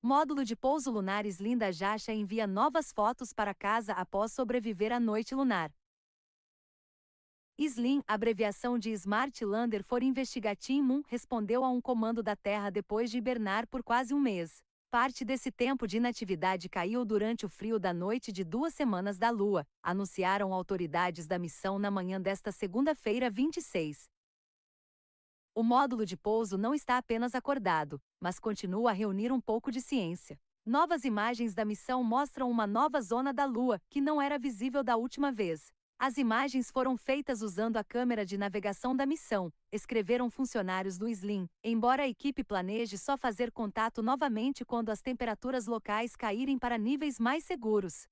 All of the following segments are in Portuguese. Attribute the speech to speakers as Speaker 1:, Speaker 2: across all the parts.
Speaker 1: Módulo de pouso lunares Linda Jacha envia novas fotos para casa após sobreviver à noite lunar. SLIM, abreviação de Smart Lander for Investigating Moon, respondeu a um comando da Terra depois de hibernar por quase um mês. Parte desse tempo de inatividade caiu durante o frio da noite de duas semanas da Lua, anunciaram autoridades da missão na manhã desta segunda-feira 26. O módulo de pouso não está apenas acordado, mas continua a reunir um pouco de ciência. Novas imagens da missão mostram uma nova zona da Lua, que não era visível da última vez. As imagens foram feitas usando a câmera de navegação da missão, escreveram funcionários do SLIM, embora a equipe planeje só fazer contato novamente quando as temperaturas locais caírem para níveis mais seguros.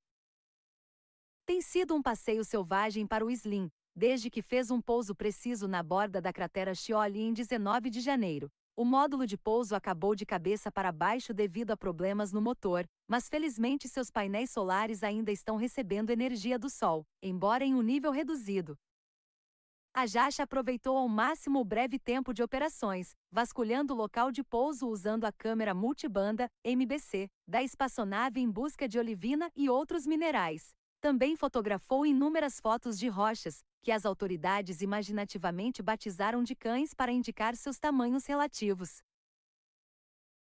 Speaker 1: Tem sido um passeio selvagem para o SLIM, desde que fez um pouso preciso na borda da cratera Chioli em 19 de janeiro. O módulo de pouso acabou de cabeça para baixo devido a problemas no motor, mas felizmente seus painéis solares ainda estão recebendo energia do Sol, embora em um nível reduzido. A JAXA aproveitou ao máximo o breve tempo de operações, vasculhando o local de pouso usando a câmera multibanda, MBC, da espaçonave em busca de olivina e outros minerais. Também fotografou inúmeras fotos de rochas, que as autoridades imaginativamente batizaram de cães para indicar seus tamanhos relativos.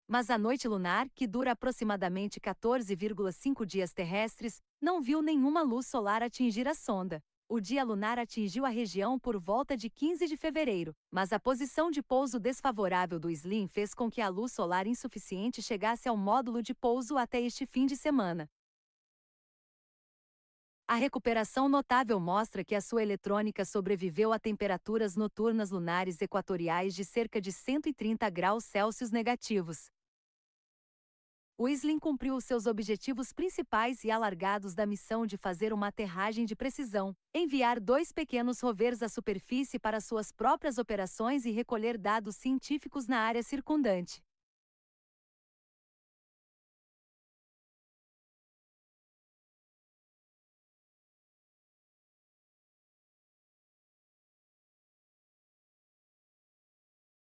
Speaker 1: Mas a noite lunar, que dura aproximadamente 14,5 dias terrestres, não viu nenhuma luz solar atingir a sonda. O dia lunar atingiu a região por volta de 15 de fevereiro, mas a posição de pouso desfavorável do Slim fez com que a luz solar insuficiente chegasse ao módulo de pouso até este fim de semana. A recuperação notável mostra que a sua eletrônica sobreviveu a temperaturas noturnas lunares equatoriais de cerca de 130 graus Celsius negativos. O Slim cumpriu os seus objetivos principais e alargados da missão de fazer uma aterragem de precisão, enviar dois pequenos rovers à superfície para suas próprias operações e recolher dados científicos na área circundante.